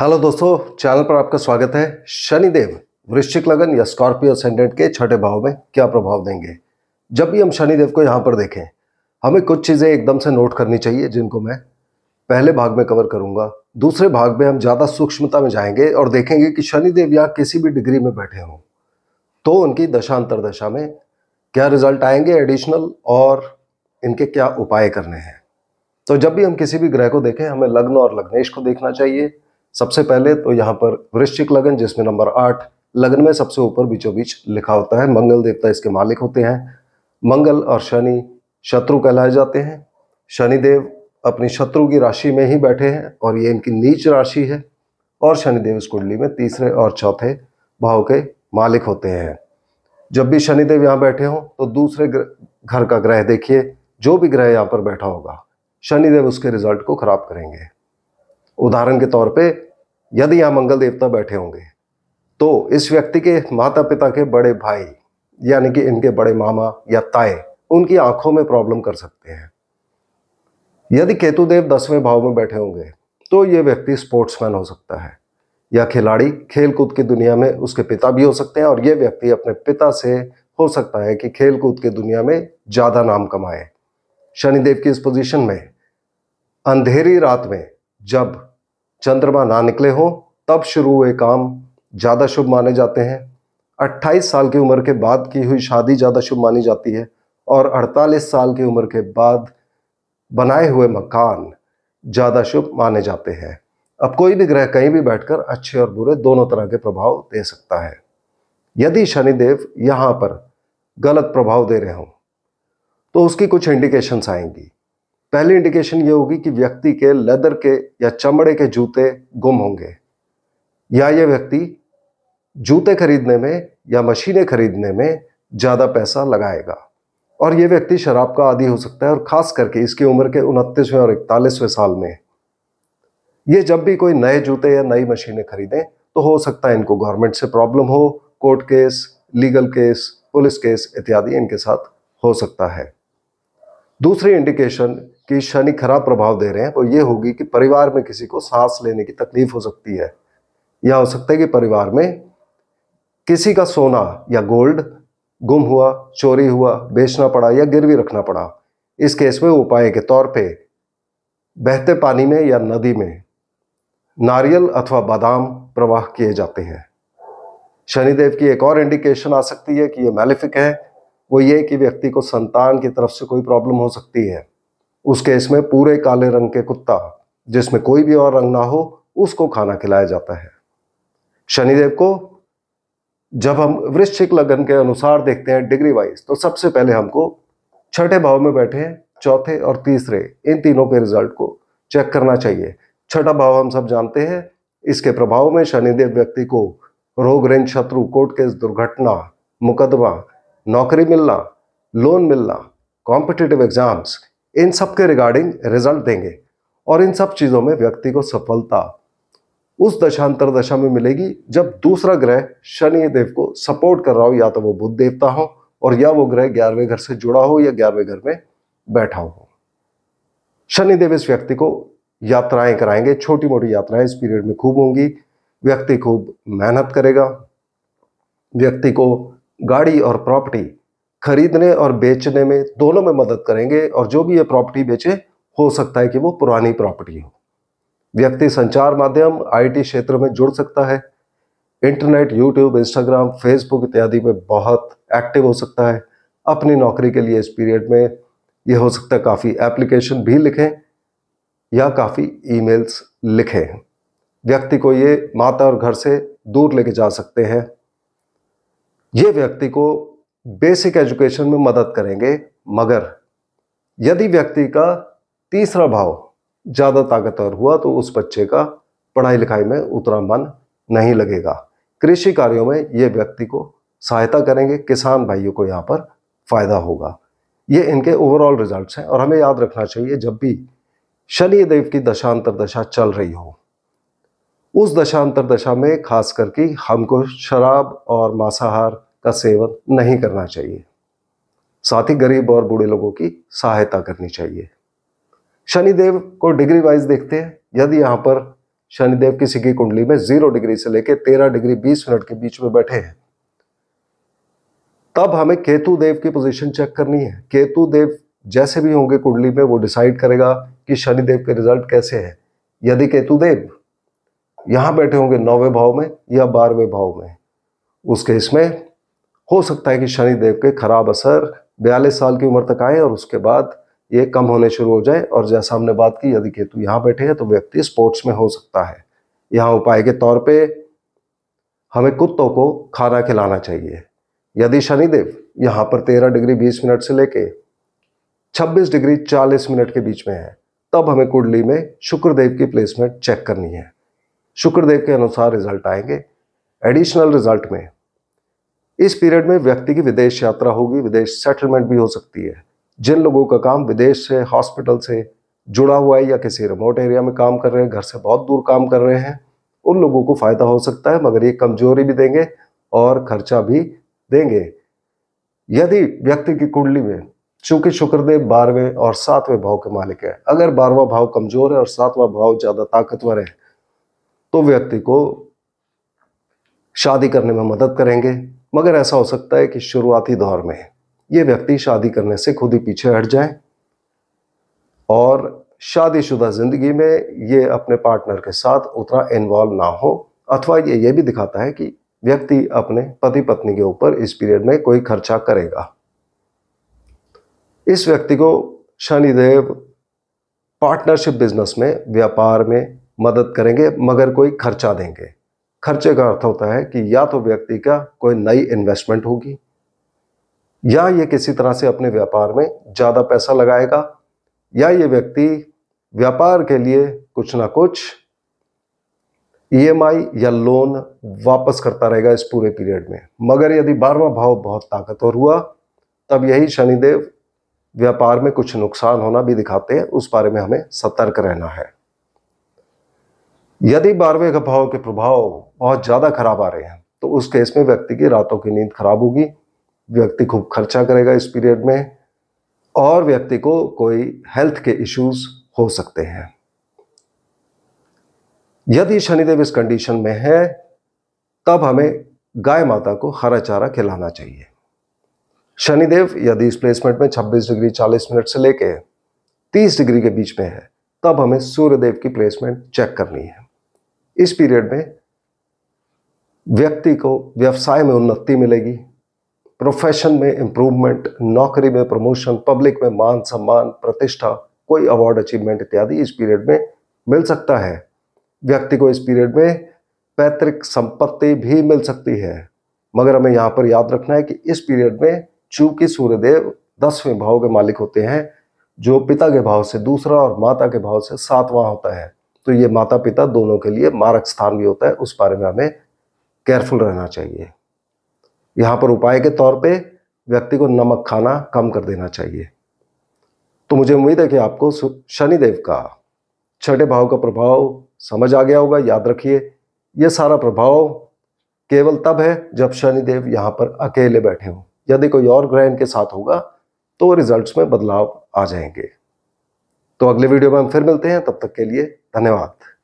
hello दोस्तों channel पर आपका स्वागत है शनिदेव वृश्चिक लगन या स्कॉर्पियो सेंडेंट के छठे भाव में क्या प्रभाव देंगे जब भी हम शनिदेव को यहाँ पर देखें हमें कुछ चीज़ें एकदम से नोट करनी चाहिए जिनको मैं पहले भाग में कवर करूँगा दूसरे भाग में हम ज़्यादा सूक्ष्मता में जाएंगे और देखेंगे कि शनिदेव यहाँ किसी भी डिग्री में बैठे हों तो उनकी दशांतर दशा में क्या रिजल्ट आएंगे एडिशनल और इनके क्या उपाय करने हैं तो जब भी हम किसी भी ग्रह को देखें हमें लग्न और लग्नेश को देखना चाहिए सबसे पहले तो यहाँ पर वृश्चिक लगन जिसमें नंबर आठ लगन में सबसे ऊपर बीचों बीच लिखा होता है मंगल देवता इसके मालिक होते हैं मंगल और शनि शत्रु कहलाए जाते हैं शनिदेव अपनी शत्रु की राशि में ही बैठे हैं और ये इनकी नीच राशि है और शनिदेव इस कुंडली में तीसरे और चौथे भाव के मालिक होते हैं जब भी शनिदेव यहाँ बैठे हों तो दूसरे घर का ग्रह देखिए जो भी ग्रह यहाँ पर बैठा होगा शनिदेव उसके रिजल्ट को खराब करेंगे उदाहरण के तौर पे यदि यहाँ मंगल देवता बैठे होंगे तो इस व्यक्ति के माता पिता के बड़े भाई यानी कि इनके बड़े मामा या ताए उनकी आंखों में प्रॉब्लम कर सकते हैं यदि केतुदेव दसवें भाव में बैठे होंगे तो ये व्यक्ति स्पोर्ट्समैन हो सकता है या खिलाड़ी खेलकूद की दुनिया में उसके पिता भी हो सकते हैं और ये व्यक्ति अपने पिता से हो सकता है कि खेलकूद की दुनिया में ज़्यादा नाम कमाए शनिदेव की इस पोजिशन में अंधेरी रात में जब चंद्रमा ना निकले हों तब शुरू हुए काम ज़्यादा शुभ माने जाते हैं 28 साल की उम्र के बाद की हुई शादी ज़्यादा शुभ मानी जाती है और 48 साल की उम्र के बाद बनाए हुए मकान ज़्यादा शुभ माने जाते हैं अब कोई भी ग्रह कहीं भी बैठकर अच्छे और बुरे दोनों तरह के प्रभाव दे सकता है यदि शनिदेव यहाँ पर गलत प्रभाव दे रहे हों तो उसकी कुछ इंडिकेशंस आएंगी पहली इंडिकेशन ये होगी कि व्यक्ति के लेदर के या चमड़े के जूते गुम होंगे या यह व्यक्ति जूते खरीदने में या मशीनें खरीदने में ज़्यादा पैसा लगाएगा और ये व्यक्ति शराब का आदि हो सकता है और ख़ास करके इसकी उम्र के उनतीसवें और इकतालीसवें साल में ये जब भी कोई नए जूते या नई मशीनें खरीदें तो हो सकता है इनको गवर्नमेंट से प्रॉब्लम हो court case legal case police case इत्यादि इनके साथ हो सकता है दूसरी इंडिकेशन कि शनि खराब प्रभाव दे रहे हैं वो तो ये होगी कि परिवार में किसी को सांस लेने की तकलीफ हो सकती है या हो सकता है कि परिवार में किसी का सोना या गोल्ड गुम हुआ चोरी हुआ बेचना पड़ा या गिरवी रखना पड़ा इस केस में उपाय के तौर पे बहते पानी में या नदी में नारियल अथवा बादाम प्रवाह किए जाते हैं शनिदेव की एक और इंडिकेशन आ सकती है कि ये मैलिफिक है वो ये कि व्यक्ति को संतान की तरफ से कोई प्रॉब्लम हो सकती है उस केस में पूरे काले रंग के कुत्ता जिसमें कोई भी और रंग ना हो उसको खाना खिलाया जाता है शनिदेव को जब हम वृश्चिक लगन के अनुसार देखते हैं डिग्री वाइज तो सबसे पहले हमको छठे भाव में बैठे चौथे और तीसरे इन तीनों के रिजल्ट को चेक करना चाहिए छठा भाव हम सब जानते हैं इसके प्रभाव में शनिदेव व्यक्ति को रोग ऋण शत्रु कोर्ट केस दुर्घटना मुकदमा नौकरी मिलना लोन मिलना कॉम्पिटिटिव एग्जाम्स इन सब के रिगार्डिंग रिजल्ट देंगे और इन सब चीज़ों में व्यक्ति को सफलता उस दशांतर दशा में मिलेगी जब दूसरा ग्रह शनि देव को सपोर्ट कर रहा हो या तो वो बुद्ध देवता हो और या वो ग्रह ग्यारहवें घर से जुड़ा हो या ग्यारहवें घर में बैठा हो शनि देव इस व्यक्ति को यात्राएं कराएंगे छोटी मोटी यात्राएं इस पीरियड में खूब होंगी व्यक्ति खूब मेहनत करेगा व्यक्ति को गाड़ी और प्रॉपर्टी खरीदने और बेचने में दोनों में मदद करेंगे और जो भी ये प्रॉपर्टी बेचे हो सकता है कि वो पुरानी प्रॉपर्टी हो व्यक्ति संचार माध्यम आईटी क्षेत्र में जुड़ सकता है इंटरनेट यूट्यूब इंस्टाग्राम फेसबुक इत्यादि में बहुत एक्टिव हो सकता है अपनी नौकरी के लिए इस पीरियड में ये हो सकता है काफ़ी एप्लीकेशन भी लिखें या काफ़ी ईमेल्स लिखें व्यक्ति को ये माता और घर से दूर लेके जा सकते हैं ये व्यक्ति को बेसिक एजुकेशन में मदद करेंगे मगर यदि व्यक्ति का तीसरा भाव ज़्यादा ताकतवर हुआ तो उस बच्चे का पढ़ाई लिखाई में उतना मन नहीं लगेगा कृषि कार्यों में ये व्यक्ति को सहायता करेंगे किसान भाइयों को यहाँ पर फ़ायदा होगा ये इनके ओवरऑल रिजल्ट्स हैं और हमें याद रखना चाहिए जब भी शनि देव की दशांतर दशा चल रही हो उस दशांतर दशा में खास करके हमको शराब और मांसाहार का सेवन नहीं करना चाहिए साथ ही गरीब और बूढ़े लोगों की सहायता करनी चाहिए शनिदेव को डिग्री वाइज देखते हैं यदि यहां पर शनिदेव किसी की कुंडली में जीरो डिग्री से लेकर तेरह डिग्री बीस मिनट के बीच में बैठे हैं तब हमें केतु देव की पोजीशन चेक करनी है केतु देव जैसे भी होंगे कुंडली में वो डिसाइड करेगा कि शनिदेव के रिजल्ट कैसे हैं यदि केतु देव बैठे होंगे नौवें भाव में या बारहवें भाव में उस केस में हो सकता है कि शनि देव के खराब असर बयालीस साल की उम्र तक आए और उसके बाद ये कम होने शुरू हो जाए और जैसा हमने बात की यदि केतु यहाँ बैठे हैं तो व्यक्ति स्पोर्ट्स में हो सकता है यहाँ उपाय के तौर पे हमें कुत्तों को खाना खिलाना चाहिए यदि शनिदेव यहाँ पर तेरह डिग्री बीस मिनट से लेके छब्बीस डिग्री चालीस मिनट के बीच में है तब हमें कुंडली में शुक्रदेव की प्लेसमेंट चेक करनी है शुक्रदेव के अनुसार रिजल्ट आएंगे एडिशनल रिजल्ट में इस पीरियड में व्यक्ति की विदेश यात्रा होगी विदेश सेटलमेंट भी हो सकती है जिन लोगों का काम विदेश से हॉस्पिटल से जुड़ा हुआ है या किसी रिमोट एरिया में काम कर रहे हैं घर से बहुत दूर काम कर रहे हैं उन लोगों को फ़ायदा हो सकता है मगर ये कमजोरी भी देंगे और खर्चा भी देंगे यदि व्यक्ति की कुंडली में चूंकि शुक्रदेव बारहवें और सातवें भाव के मालिक है अगर बारहवा भाव कमजोर है और सातवां भाव ज़्यादा ताकतवर है तो व्यक्ति को शादी करने में मदद करेंगे मगर ऐसा हो सकता है कि शुरुआती दौर में ये व्यक्ति शादी करने से खुद ही पीछे हट जाए और शादीशुदा ज़िंदगी में ये अपने पार्टनर के साथ उतना इन्वॉल्व ना हो अथवा ये ये भी दिखाता है कि व्यक्ति अपने पति पत्नी के ऊपर इस पीरियड में कोई खर्चा करेगा इस व्यक्ति को शनिदेव पार्टनरशिप बिजनेस में व्यापार में मदद करेंगे मगर कोई खर्चा देंगे खर्चे का अर्थ होता है कि या तो व्यक्ति का कोई नई इन्वेस्टमेंट होगी या ये किसी तरह से अपने व्यापार में ज़्यादा पैसा लगाएगा या ये व्यक्ति व्यापार के लिए कुछ ना कुछ ई e या लोन वापस करता रहेगा इस पूरे पीरियड में मगर यदि बारहवा भाव बहुत ताकतवर हुआ तब यही शनिदेव व्यापार में कुछ नुकसान होना भी दिखाते हैं उस बारे में हमें सतर्क रहना है यदि बारहवें भाव के प्रभाव बहुत ज़्यादा खराब आ रहे हैं तो उस केस में व्यक्ति की रातों की नींद खराब होगी व्यक्ति खूब खर्चा करेगा इस पीरियड में और व्यक्ति को कोई हेल्थ के इश्यूज हो सकते हैं यदि शनिदेव इस कंडीशन में है तब हमें गाय माता को हरा चारा खिलाना चाहिए शनिदेव यदि इस प्लेसमेंट में 26 डिग्री 40 मिनट से लेके 30 डिग्री के बीच में है तब हमें सूर्यदेव की प्लेसमेंट चेक करनी है इस पीरियड में व्यक्ति को व्यवसाय में उन्नति मिलेगी प्रोफेशन में इम्प्रूवमेंट नौकरी में प्रमोशन पब्लिक में मान सम्मान प्रतिष्ठा कोई अवार्ड अचीवमेंट इत्यादि इस पीरियड में मिल सकता है व्यक्ति को इस पीरियड में पैतृक संपत्ति भी मिल सकती है मगर हमें यहाँ पर याद रखना है कि इस पीरियड में चूंकि सूर्यदेव दसवें भाव के मालिक होते हैं जो पिता के भाव से दूसरा और माता के भाव से सातवां होता है तो ये माता पिता दोनों के लिए मारक स्थान भी होता है उस बारे में हमें केयरफुल रहना चाहिए यहाँ पर उपाय के तौर पे व्यक्ति को नमक खाना कम कर देना चाहिए तो मुझे उम्मीद है कि आपको शनिदेव का छठे भाव का प्रभाव समझ आ गया होगा याद रखिए यह सारा प्रभाव केवल तब है जब शनिदेव यहाँ पर अकेले बैठे हों यदि कोई और ग्रह इनके साथ होगा तो रिजल्ट्स में बदलाव आ जाएंगे तो अगले वीडियो में हम फिर मिलते हैं तब तक के लिए धन्यवाद